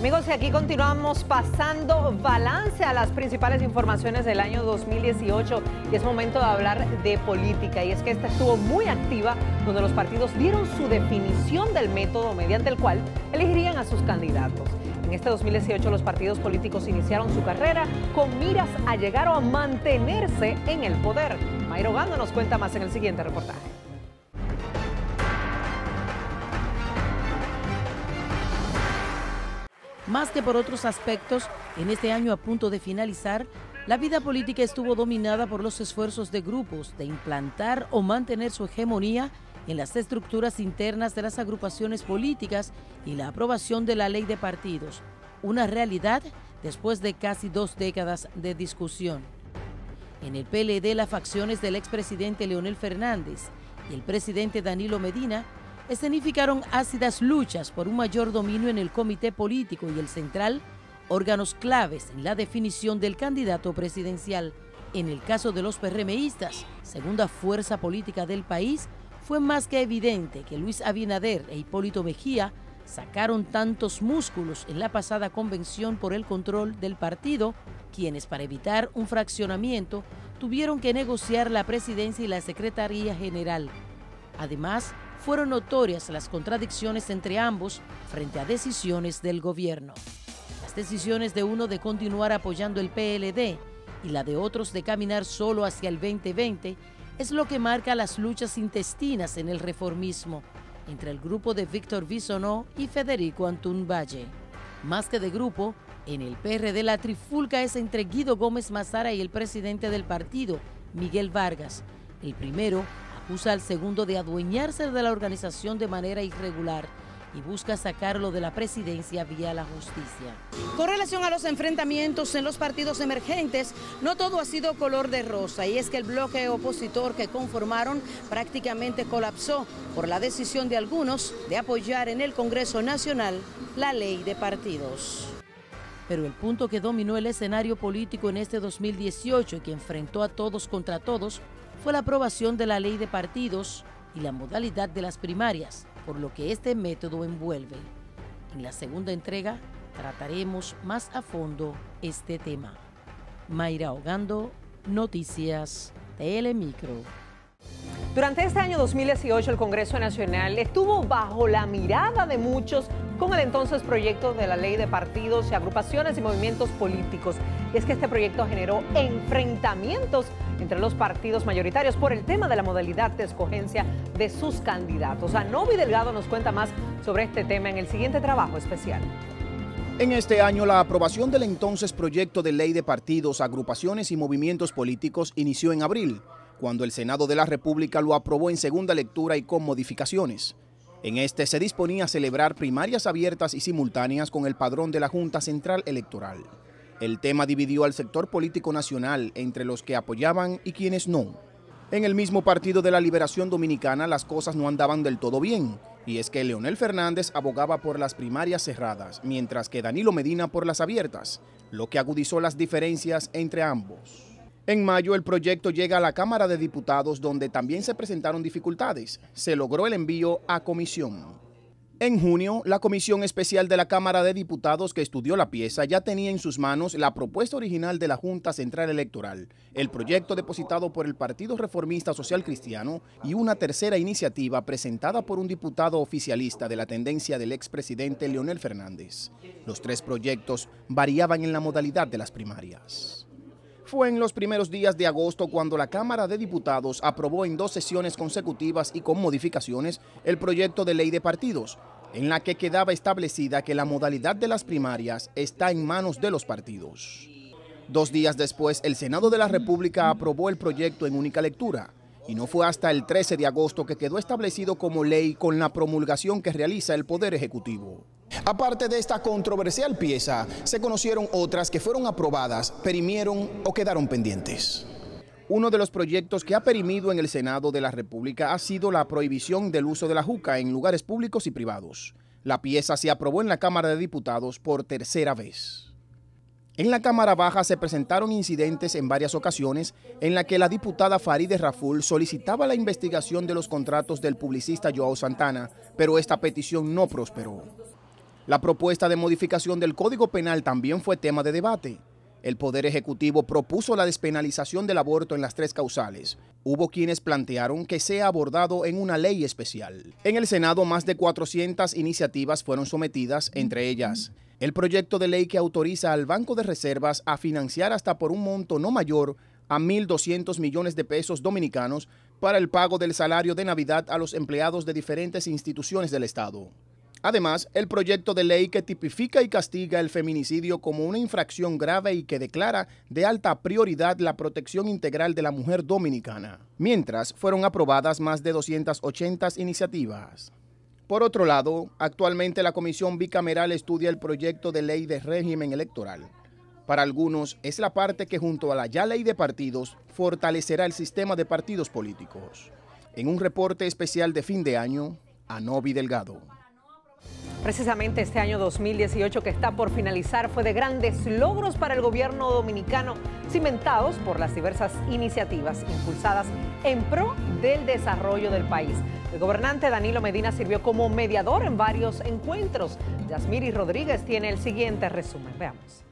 Amigos, y aquí continuamos pasando balance a las principales informaciones del año 2018 y es momento de hablar de política. Y es que esta estuvo muy activa donde los partidos dieron su definición del método mediante el cual elegirían a sus candidatos. En este 2018 los partidos políticos iniciaron su carrera con miras a llegar o a mantenerse en el poder. Mayro Gando nos cuenta más en el siguiente reportaje. más que por otros aspectos, en este año a punto de finalizar, la vida política estuvo dominada por los esfuerzos de grupos de implantar o mantener su hegemonía en las estructuras internas de las agrupaciones políticas y la aprobación de la ley de partidos, una realidad después de casi dos décadas de discusión. En el PLD las facciones del expresidente Leonel Fernández y el presidente Danilo Medina escenificaron ácidas luchas por un mayor dominio en el comité político y el central, órganos claves en la definición del candidato presidencial. En el caso de los PRMistas, segunda fuerza política del país, fue más que evidente que Luis Abinader e Hipólito Mejía sacaron tantos músculos en la pasada convención por el control del partido, quienes para evitar un fraccionamiento tuvieron que negociar la presidencia y la secretaría general. Además, fueron notorias las contradicciones entre ambos frente a decisiones del gobierno. Las decisiones de uno de continuar apoyando el PLD y la de otros de caminar solo hacia el 2020 es lo que marca las luchas intestinas en el reformismo entre el grupo de Víctor Bisonó y Federico Antún Valle. Más que de grupo, en el PRD la trifulca es entre Guido Gómez Mazara y el presidente del partido, Miguel Vargas, el primero acusa al segundo de adueñarse de la organización de manera irregular y busca sacarlo de la presidencia vía la justicia. Con relación a los enfrentamientos en los partidos emergentes, no todo ha sido color de rosa y es que el bloque opositor que conformaron prácticamente colapsó por la decisión de algunos de apoyar en el Congreso Nacional la ley de partidos. Pero el punto que dominó el escenario político en este 2018 y que enfrentó a todos contra todos fue la aprobación de la ley de partidos y la modalidad de las primarias, por lo que este método envuelve. En la segunda entrega trataremos más a fondo este tema. Mayra Hogando, Noticias Micro. Durante este año 2018 el Congreso Nacional estuvo bajo la mirada de muchos con el entonces proyecto de la ley de partidos y agrupaciones y movimientos políticos. Y es que este proyecto generó enfrentamientos entre los partidos mayoritarios por el tema de la modalidad de escogencia de sus candidatos. Novi Delgado nos cuenta más sobre este tema en el siguiente trabajo especial. En este año, la aprobación del entonces proyecto de ley de partidos, agrupaciones y movimientos políticos inició en abril cuando el Senado de la República lo aprobó en segunda lectura y con modificaciones. En este se disponía a celebrar primarias abiertas y simultáneas con el padrón de la Junta Central Electoral. El tema dividió al sector político nacional entre los que apoyaban y quienes no. En el mismo Partido de la Liberación Dominicana las cosas no andaban del todo bien, y es que Leonel Fernández abogaba por las primarias cerradas, mientras que Danilo Medina por las abiertas, lo que agudizó las diferencias entre ambos. En mayo el proyecto llega a la Cámara de Diputados donde también se presentaron dificultades. Se logró el envío a comisión. En junio, la Comisión Especial de la Cámara de Diputados que estudió la pieza ya tenía en sus manos la propuesta original de la Junta Central Electoral, el proyecto depositado por el Partido Reformista Social Cristiano y una tercera iniciativa presentada por un diputado oficialista de la tendencia del expresidente Leonel Fernández. Los tres proyectos variaban en la modalidad de las primarias. Fue en los primeros días de agosto cuando la Cámara de Diputados aprobó en dos sesiones consecutivas y con modificaciones el proyecto de ley de partidos, en la que quedaba establecida que la modalidad de las primarias está en manos de los partidos. Dos días después, el Senado de la República aprobó el proyecto en única lectura, y no fue hasta el 13 de agosto que quedó establecido como ley con la promulgación que realiza el Poder Ejecutivo. Aparte de esta controversial pieza, se conocieron otras que fueron aprobadas, perimieron o quedaron pendientes. Uno de los proyectos que ha perimido en el Senado de la República ha sido la prohibición del uso de la juca en lugares públicos y privados. La pieza se aprobó en la Cámara de Diputados por tercera vez. En la Cámara Baja se presentaron incidentes en varias ocasiones en la que la diputada Farideh Raful solicitaba la investigación de los contratos del publicista Joao Santana, pero esta petición no prosperó. La propuesta de modificación del Código Penal también fue tema de debate. El Poder Ejecutivo propuso la despenalización del aborto en las tres causales. Hubo quienes plantearon que sea abordado en una ley especial. En el Senado más de 400 iniciativas fueron sometidas, entre ellas el proyecto de ley que autoriza al Banco de Reservas a financiar hasta por un monto no mayor a 1.200 millones de pesos dominicanos para el pago del salario de Navidad a los empleados de diferentes instituciones del Estado. Además, el proyecto de ley que tipifica y castiga el feminicidio como una infracción grave y que declara de alta prioridad la protección integral de la mujer dominicana. Mientras, fueron aprobadas más de 280 iniciativas. Por otro lado, actualmente la Comisión Bicameral estudia el proyecto de ley de régimen electoral. Para algunos, es la parte que junto a la ya ley de partidos fortalecerá el sistema de partidos políticos. En un reporte especial de fin de año, Anobi Delgado. Precisamente este año 2018 que está por finalizar fue de grandes logros para el gobierno dominicano, cimentados por las diversas iniciativas impulsadas en pro del desarrollo del país. El gobernante Danilo Medina sirvió como mediador en varios encuentros. Yasmiri Rodríguez tiene el siguiente resumen. Veamos.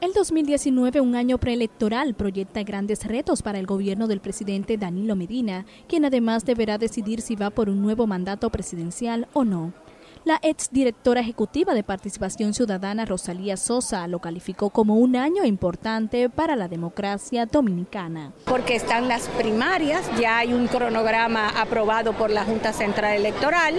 El 2019, un año preelectoral, proyecta grandes retos para el gobierno del presidente Danilo Medina, quien además deberá decidir si va por un nuevo mandato presidencial o no. La exdirectora ejecutiva de Participación Ciudadana Rosalía Sosa lo calificó como un año importante para la democracia dominicana. Porque están las primarias, ya hay un cronograma aprobado por la Junta Central Electoral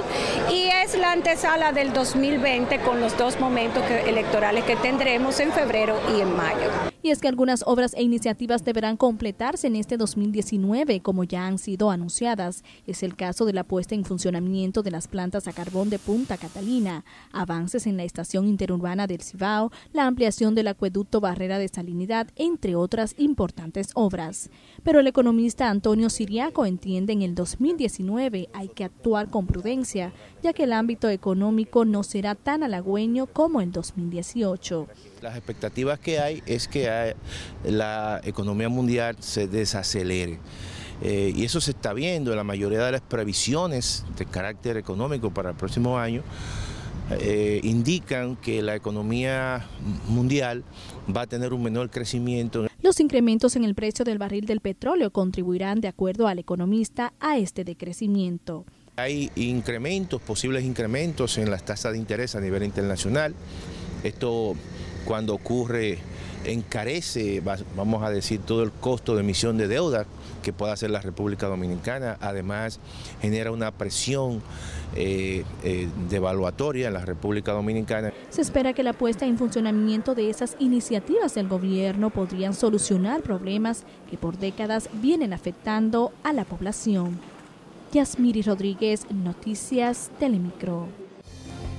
y es la antesala del 2020 con los dos momentos electorales que tendremos en febrero y en mayo y es que algunas obras e iniciativas deberán completarse en este 2019, como ya han sido anunciadas. Es el caso de la puesta en funcionamiento de las plantas a carbón de Punta Catalina, avances en la estación interurbana del Cibao, la ampliación del acueducto Barrera de Salinidad, entre otras importantes obras. Pero el economista Antonio Siriaco entiende en el 2019 hay que actuar con prudencia, ya que el ámbito económico no será tan halagüeño como el 2018. Las expectativas que hay es que la economía mundial se desacelere. Eh, y eso se está viendo la mayoría de las previsiones de carácter económico para el próximo año. Eh, indican que la economía mundial va a tener un menor crecimiento. Los incrementos en el precio del barril del petróleo contribuirán, de acuerdo al economista, a este decrecimiento. Hay incrementos, posibles incrementos en las tasas de interés a nivel internacional. Esto cuando ocurre encarece, vamos a decir, todo el costo de emisión de deuda que pueda hacer la República Dominicana. Además, genera una presión eh, eh, devaluatoria en la República Dominicana. Se espera que la puesta en funcionamiento de esas iniciativas del gobierno podrían solucionar problemas que por décadas vienen afectando a la población. Yasmiri Rodríguez, Noticias Telemicro.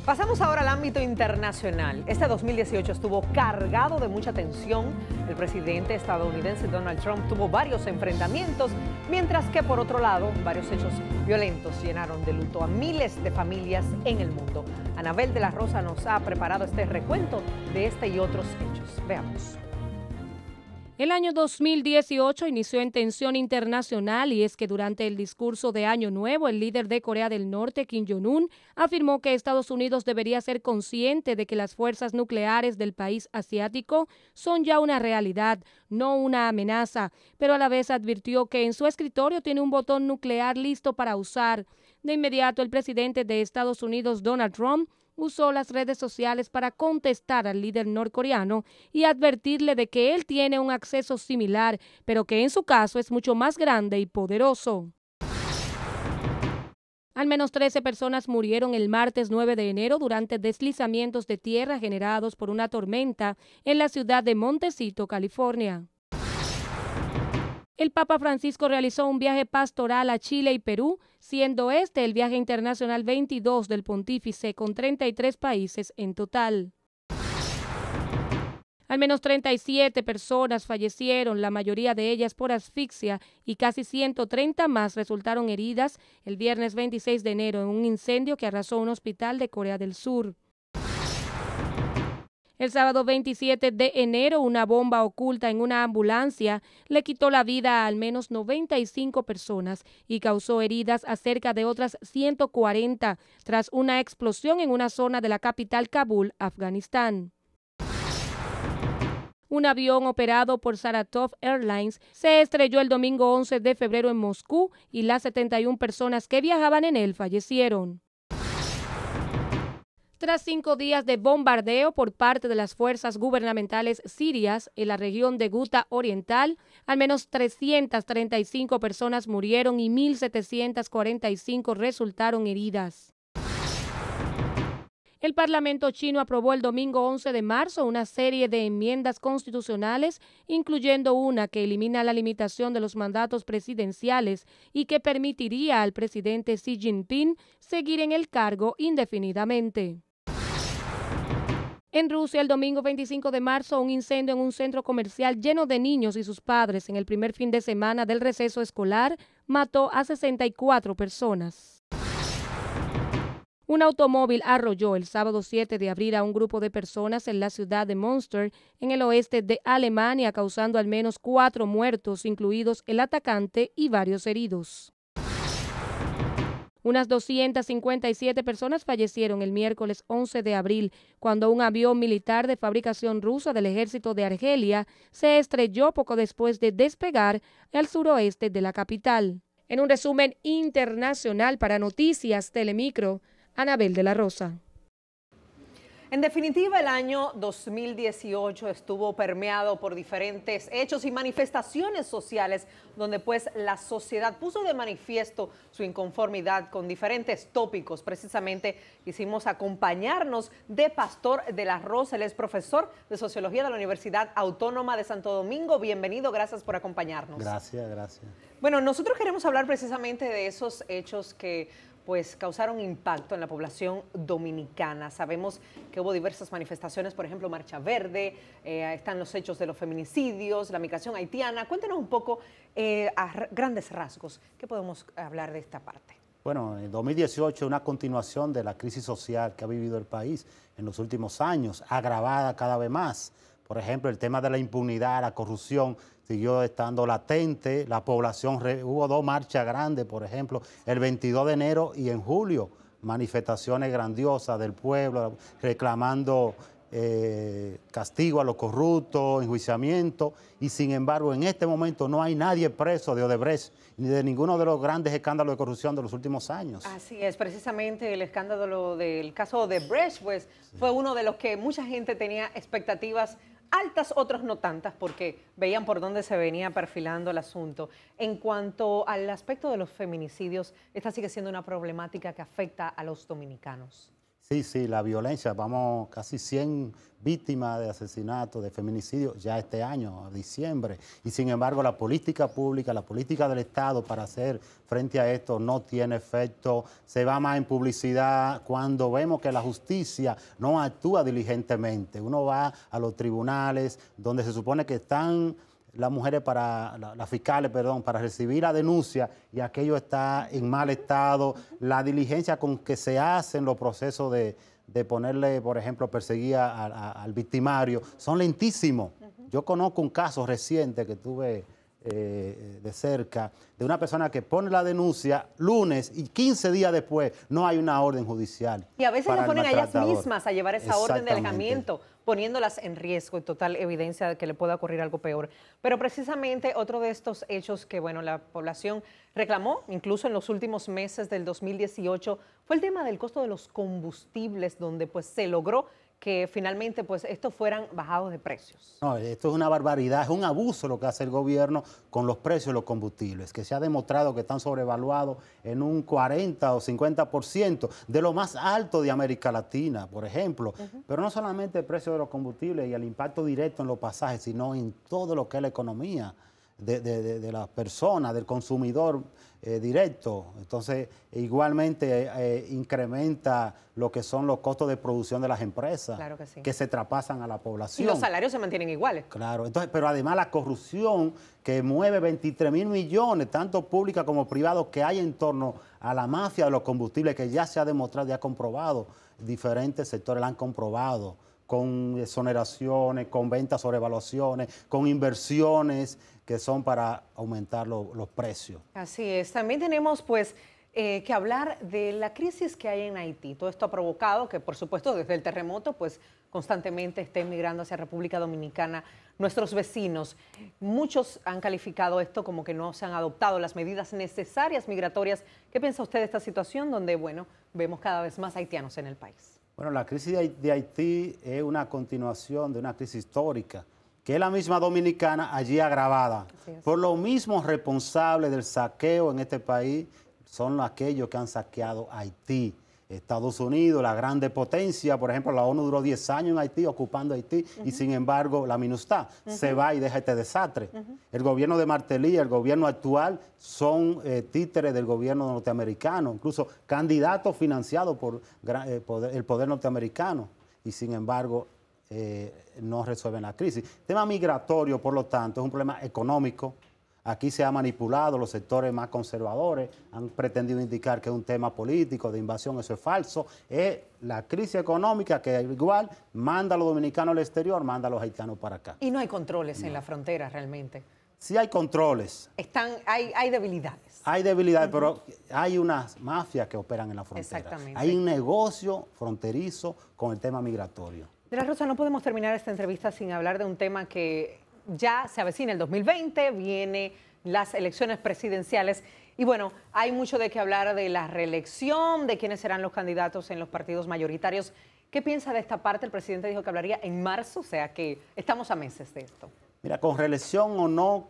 Pasamos ahora al ámbito internacional. Este 2018 estuvo cargado de mucha tensión. El presidente estadounidense Donald Trump tuvo varios enfrentamientos, mientras que por otro lado, varios hechos violentos llenaron de luto a miles de familias en el mundo. Anabel de la Rosa nos ha preparado este recuento de este y otros hechos. Veamos. El año 2018 inició en tensión internacional y es que durante el discurso de Año Nuevo, el líder de Corea del Norte, Kim Jong-un, afirmó que Estados Unidos debería ser consciente de que las fuerzas nucleares del país asiático son ya una realidad, no una amenaza, pero a la vez advirtió que en su escritorio tiene un botón nuclear listo para usar. De inmediato, el presidente de Estados Unidos, Donald Trump, usó las redes sociales para contestar al líder norcoreano y advertirle de que él tiene un acceso similar, pero que en su caso es mucho más grande y poderoso. Al menos 13 personas murieron el martes 9 de enero durante deslizamientos de tierra generados por una tormenta en la ciudad de Montecito, California. El Papa Francisco realizó un viaje pastoral a Chile y Perú, siendo este el viaje internacional 22 del pontífice con 33 países en total. Al menos 37 personas fallecieron, la mayoría de ellas por asfixia, y casi 130 más resultaron heridas el viernes 26 de enero en un incendio que arrasó un hospital de Corea del Sur. El sábado 27 de enero, una bomba oculta en una ambulancia le quitó la vida a al menos 95 personas y causó heridas a cerca de otras 140 tras una explosión en una zona de la capital Kabul, Afganistán. Un avión operado por Saratov Airlines se estrelló el domingo 11 de febrero en Moscú y las 71 personas que viajaban en él fallecieron. Tras cinco días de bombardeo por parte de las fuerzas gubernamentales sirias en la región de Guta Oriental, al menos 335 personas murieron y 1.745 resultaron heridas. El Parlamento chino aprobó el domingo 11 de marzo una serie de enmiendas constitucionales, incluyendo una que elimina la limitación de los mandatos presidenciales y que permitiría al presidente Xi Jinping seguir en el cargo indefinidamente. En Rusia, el domingo 25 de marzo, un incendio en un centro comercial lleno de niños y sus padres en el primer fin de semana del receso escolar mató a 64 personas. Un automóvil arrolló el sábado 7 de abril a un grupo de personas en la ciudad de Münster, en el oeste de Alemania, causando al menos cuatro muertos, incluidos el atacante y varios heridos. Unas 257 personas fallecieron el miércoles 11 de abril cuando un avión militar de fabricación rusa del ejército de Argelia se estrelló poco después de despegar al suroeste de la capital. En un resumen internacional para Noticias Telemicro, Anabel de la Rosa. En definitiva, el año 2018 estuvo permeado por diferentes hechos y manifestaciones sociales donde pues la sociedad puso de manifiesto su inconformidad con diferentes tópicos. Precisamente hicimos acompañarnos de Pastor de la Rosa, él es profesor de Sociología de la Universidad Autónoma de Santo Domingo. Bienvenido, gracias por acompañarnos. Gracias, gracias. Bueno, nosotros queremos hablar precisamente de esos hechos que pues causaron impacto en la población dominicana. Sabemos que hubo diversas manifestaciones, por ejemplo, Marcha Verde, eh, están los hechos de los feminicidios, la migración haitiana. Cuéntanos un poco eh, a grandes rasgos, ¿qué podemos hablar de esta parte? Bueno, en 2018 una continuación de la crisis social que ha vivido el país en los últimos años, agravada cada vez más por ejemplo, el tema de la impunidad, la corrupción, siguió estando latente, la población, hubo dos marchas grandes, por ejemplo, el 22 de enero y en julio, manifestaciones grandiosas del pueblo reclamando eh, castigo a los corruptos, enjuiciamiento, y sin embargo en este momento no hay nadie preso de Odebrecht ni de ninguno de los grandes escándalos de corrupción de los últimos años. Así es, precisamente el escándalo del caso Odebrecht pues, fue uno de los que mucha gente tenía expectativas altas, otras no tantas, porque veían por dónde se venía perfilando el asunto. En cuanto al aspecto de los feminicidios, esta sigue siendo una problemática que afecta a los dominicanos. Sí, sí, la violencia, vamos casi 100 víctimas de asesinatos, de feminicidio ya este año, a diciembre. Y sin embargo, la política pública, la política del Estado para hacer frente a esto no tiene efecto. Se va más en publicidad cuando vemos que la justicia no actúa diligentemente. Uno va a los tribunales donde se supone que están las mujeres para, las fiscales, perdón, para recibir la denuncia y aquello está en mal estado, la diligencia con que se hacen los procesos de, ponerle, por ejemplo, perseguir al victimario, son lentísimos. Yo conozco un caso reciente que tuve eh, de cerca de una persona que pone la denuncia lunes y 15 días después no hay una orden judicial. Y a veces se ponen a ellas mismas a llevar esa orden de alejamiento, poniéndolas en riesgo y total evidencia de que le pueda ocurrir algo peor. Pero precisamente otro de estos hechos que bueno la población reclamó, incluso en los últimos meses del 2018, fue el tema del costo de los combustibles, donde pues se logró que finalmente pues estos fueran bajados de precios. No, esto es una barbaridad, es un abuso lo que hace el gobierno con los precios de los combustibles, que se ha demostrado que están sobrevaluados en un 40 o 50% de lo más alto de América Latina, por ejemplo. Pero no solamente el precio de los combustibles y el impacto directo en los pasajes, sino en todo lo que es la economía de, de, de las personas, del consumidor eh, directo. Entonces, igualmente eh, eh, incrementa lo que son los costos de producción de las empresas que, se trapasan a la población. Y los salarios se mantienen iguales. Claro, entonces, pero además la corrupción que mueve 23 mil millones, tanto pública como privado, que hay en torno a la mafia de los combustibles, que ya se ha demostrado, ya ha comprobado, diferentes sectores la han comprobado con exoneraciones, con ventas sobre evaluaciones, con inversiones que son para aumentar los precios. Así es. También tenemos pues eh, que hablar de la crisis que hay en Haití. Todo esto ha provocado que, por supuesto, desde el terremoto, pues constantemente estén migrando hacia República Dominicana nuestros vecinos. Muchos han calificado esto como que no se han adoptado las medidas necesarias migratorias. ¿Qué piensa usted de esta situación donde, bueno, vemos cada vez más haitianos en el país? Bueno, la crisis de Haití es una continuación de una crisis histórica que es la misma dominicana allí agravada. Por lo mismo responsables del saqueo en este país son aquellos que han saqueado Haití. Estados Unidos, la grande potencia, por ejemplo, la ONU duró 10 años en Haití, ocupando Haití, y sin embargo la MINUSTA se va y deja este desastre. El gobierno de Martelly, el gobierno actual, son eh, títeres del gobierno norteamericano, incluso candidatos financiados por, eh, el poder norteamericano, y sin embargo eh, no resuelven la crisis. El tema migratorio, por lo tanto, es un problema económico. Aquí se ha manipulado, los sectores más conservadores han pretendido indicar que es un tema político, de invasión, eso es falso. Es la crisis económica que igual manda a los dominicanos al exterior, manda a los haitianos para acá. Y no hay controles en la frontera realmente. Sí hay controles. Están, hay, hay debilidades. Hay debilidades, pero hay unas mafias que operan en la frontera. Exactamente. Hay un negocio fronterizo con el tema migratorio. De la Rosa, no podemos terminar esta entrevista sin hablar de un tema que ya se avecina el 2020, vienen las elecciones presidenciales y bueno, hay mucho de qué hablar de la reelección, de quiénes serán los candidatos en los partidos mayoritarios. ¿Qué piensa de esta parte? El presidente dijo que hablaría en marzo, o sea que estamos a meses de esto. Mira, con reelección o no,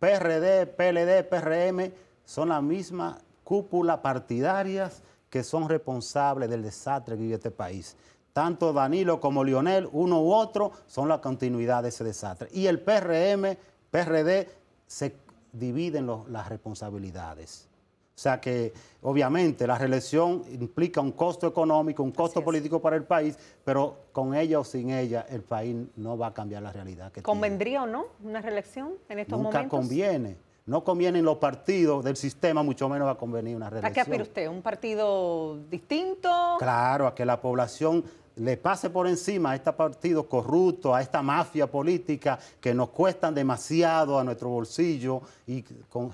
PRD, PLD, PRM son la misma cúpula partidarias que son responsables del desastre que vive este país tanto Danilo como Lionel, uno u otro, son la continuidad de ese desastre. Y el PRM, PRD, se dividen las responsabilidades. O sea que obviamente la reelección implica un costo económico, un costo político para el país, pero con ella o sin ella el país no va a cambiar la realidad. ¿Convendría o no una reelección en estos momentos? Nunca conviene. No convienen los partidos del sistema, mucho menos va a convenir una reelección. ¿A qué aspira usted? ¿Un partido distinto? Claro, a que la población le pase por encima a este partido corrupto, a esta mafia política que nos cuestan demasiado a nuestro bolsillo y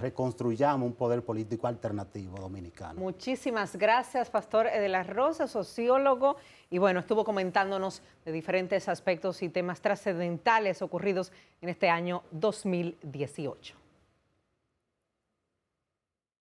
reconstruyamos un poder político alternativo dominicano. Muchísimas gracias, Pastor de Rosa, sociólogo, y bueno, estuvo comentándonos de diferentes aspectos y temas trascendentales ocurridos en este año 2018.